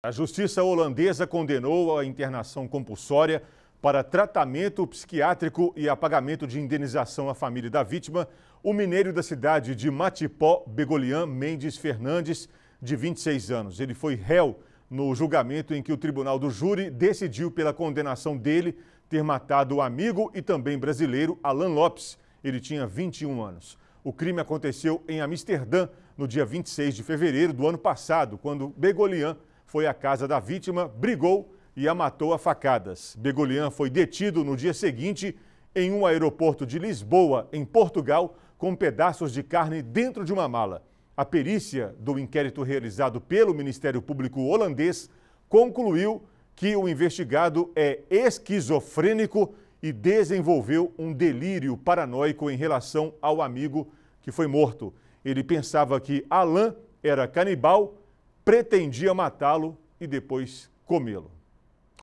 A justiça holandesa condenou a internação compulsória para tratamento psiquiátrico e a pagamento de indenização à família da vítima, o mineiro da cidade de Matipó, Begolian Mendes Fernandes, de 26 anos. Ele foi réu no julgamento em que o tribunal do júri decidiu pela condenação dele ter matado o amigo e também brasileiro Alan Lopes. Ele tinha 21 anos. O crime aconteceu em Amsterdã no dia 26 de fevereiro do ano passado, quando Begolian foi à casa da vítima, brigou e a matou a facadas. Begolian foi detido no dia seguinte em um aeroporto de Lisboa, em Portugal, com pedaços de carne dentro de uma mala. A perícia do inquérito realizado pelo Ministério Público holandês concluiu que o investigado é esquizofrênico e desenvolveu um delírio paranoico em relação ao amigo que foi morto. Ele pensava que Alain era canibal pretendia matá-lo e depois comê-lo.